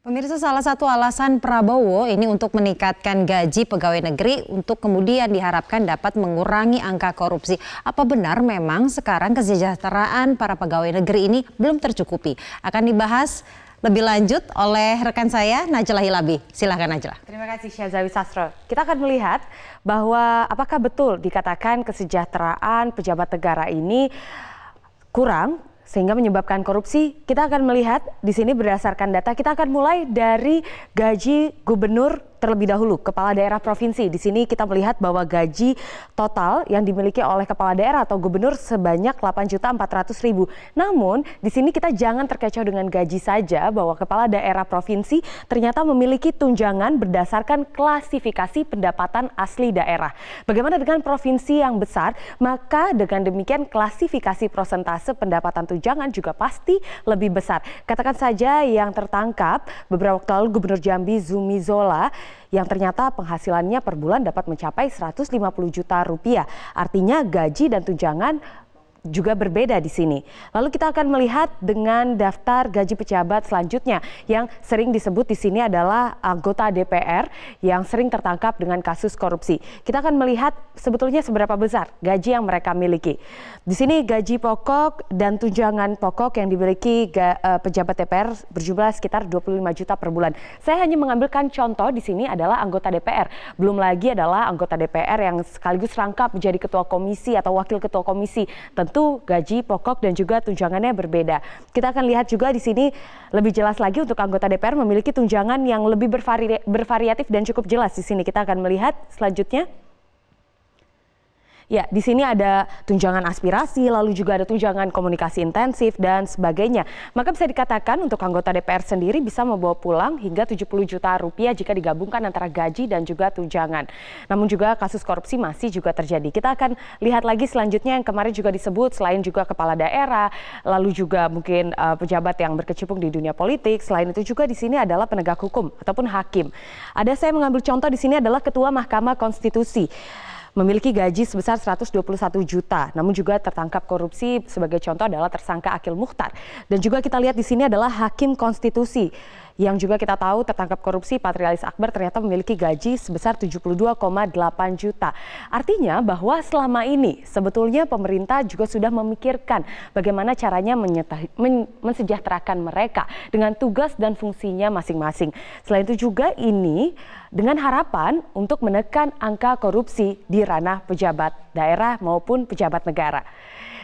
Pemirsa salah satu alasan Prabowo ini untuk meningkatkan gaji pegawai negeri untuk kemudian diharapkan dapat mengurangi angka korupsi. Apa benar memang sekarang kesejahteraan para pegawai negeri ini belum tercukupi? Akan dibahas lebih lanjut oleh rekan saya Najla Hilabi. Silahkan Najla. Terima kasih Syazawi Sastro. Kita akan melihat bahwa apakah betul dikatakan kesejahteraan pejabat negara ini kurang sehingga menyebabkan korupsi. Kita akan melihat di sini berdasarkan data, kita akan mulai dari gaji gubernur terlebih dahulu kepala daerah provinsi. Di sini kita melihat bahwa gaji total yang dimiliki oleh kepala daerah atau gubernur sebanyak 8.400.000. Namun, di sini kita jangan terkecoh dengan gaji saja bahwa kepala daerah provinsi ternyata memiliki tunjangan berdasarkan klasifikasi pendapatan asli daerah. Bagaimana dengan provinsi yang besar? Maka dengan demikian klasifikasi prosentase pendapatan tunjangan juga pasti lebih besar. Katakan saja yang tertangkap beberapa waktu lalu Gubernur Jambi Zumi Zola yang ternyata penghasilannya per bulan dapat mencapai 150 juta rupiah. Artinya gaji dan tunjangan juga berbeda di sini. Lalu kita akan melihat dengan daftar gaji pejabat selanjutnya yang sering disebut di sini adalah anggota DPR yang sering tertangkap dengan kasus korupsi. Kita akan melihat sebetulnya seberapa besar gaji yang mereka miliki. Di sini gaji pokok dan tunjangan pokok yang dimiliki eh, pejabat DPR berjumlah sekitar 25 juta per bulan. Saya hanya mengambilkan contoh di sini adalah anggota DPR. Belum lagi adalah anggota DPR yang sekaligus rangkap menjadi ketua komisi atau wakil ketua komisi. Tentu tentu gaji pokok dan juga tunjangannya berbeda. Kita akan lihat juga di sini lebih jelas lagi untuk anggota DPR memiliki tunjangan yang lebih bervari bervariatif dan cukup jelas di sini. Kita akan melihat selanjutnya. Ya, di sini ada tunjangan aspirasi, lalu juga ada tunjangan komunikasi intensif dan sebagainya. Maka bisa dikatakan untuk anggota DPR sendiri bisa membawa pulang hingga 70 juta rupiah jika digabungkan antara gaji dan juga tunjangan. Namun juga kasus korupsi masih juga terjadi. Kita akan lihat lagi selanjutnya yang kemarin juga disebut selain juga kepala daerah, lalu juga mungkin uh, pejabat yang berkecimpung di dunia politik. Selain itu juga di sini adalah penegak hukum ataupun hakim. Ada saya mengambil contoh di sini adalah Ketua Mahkamah Konstitusi memiliki gaji sebesar 121 juta. Namun juga tertangkap korupsi sebagai contoh adalah tersangka Akil Muhtar, Dan juga kita lihat di sini adalah hakim konstitusi yang juga kita tahu tertangkap korupsi Patrialis Akbar ternyata memiliki gaji sebesar 72,8 juta. Artinya bahwa selama ini sebetulnya pemerintah juga sudah memikirkan bagaimana caranya men mensejahterakan mereka dengan tugas dan fungsinya masing-masing. Selain itu juga ini dengan harapan untuk menekan angka korupsi di ranah pejabat daerah maupun pejabat negara.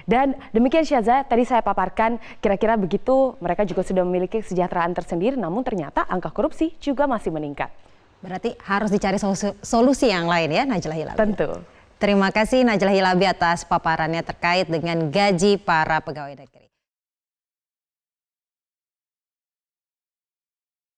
Dan demikian Syaza, tadi saya paparkan kira-kira begitu mereka juga sudah memiliki kesejahteraan tersendiri namun ternyata angka korupsi juga masih meningkat. Berarti harus dicari solusi, yang lain ya Najla Hilabi. Tentu. Terima kasih Najla Hilabi atas paparannya terkait dengan gaji para pegawai negeri.